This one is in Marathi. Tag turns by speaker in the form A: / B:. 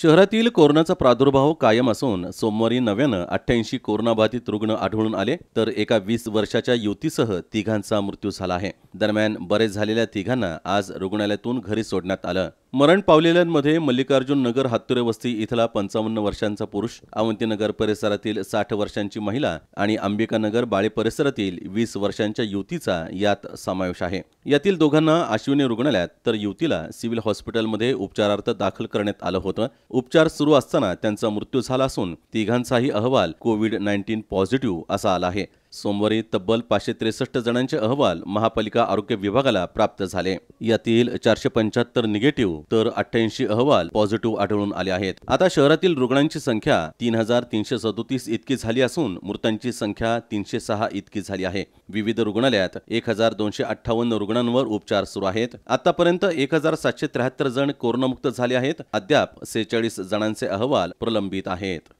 A: शहरातील कोरोनाचा प्रादुर्भाव कायम असून सोमवारी नव्यानं अठ्ठ्याऐंशी कोरोनाबाधित रुग्ण आढळून आले तर एका वीस वर्षाच्या युतीसह तिघांचा मृत्यू झाला आहे दरम्यान बरे झालेल्या तिघांना आज रुग्णालयातून घरी सोडण्यात आलं मरण पावलेल्यांमध्ये मल्लिकार्जुन नगर हातुरे वस्ती इथला पंचावन्न वर्षांचा पुरुष अवंतीनगर परिसरातील साठ वर्षांची महिला आणि अंबिकानगर बाळे परिसरातील वीस वर्षांच्या युतीचा यात समावेश आहे यातील दोघांना अश्विनी रुग्णालयात तर युतीला सिव्हिल हॉस्पिटलमध्ये उपचारार्थ दाखल करण्यात आलं होतं उपचार सुरू असताना त्यांचा मृत्यू झाला असून तिघांचाही अहवाल कोविड नाईन्टीन पॉझिटिव्ह असा आला आहे सोमवारी तब्बल पाचशे त्रेसष्ट जणांचे अहवाल महापालिका आरोग्य विभागाला प्राप्त झाले यातील चारशे पंच्याहत्तर निगेटिव्ह तर अठ्ठ्याऐंशी अहवाल पॉझिटिव्ह आढळून आले आहेत आता शहरातील रुग्णांची संख्या तीन हजार तीनशे सदोतीस इतकी झाली असून मृतांची संख्या तीनशे सहा इतकी झाली आहे विविध रुग्णालयात एक हजार दोनशे अठ्ठावन्न रुग्णांवर उपचार सुरू आहेत आतापर्यंत एक हजार सातशे त्र्याहत्तर जण कोरोनामुक्त झाले आहेत अद्याप सेहेचाळीस जणांचे अहवाल प्रलंबित आहेत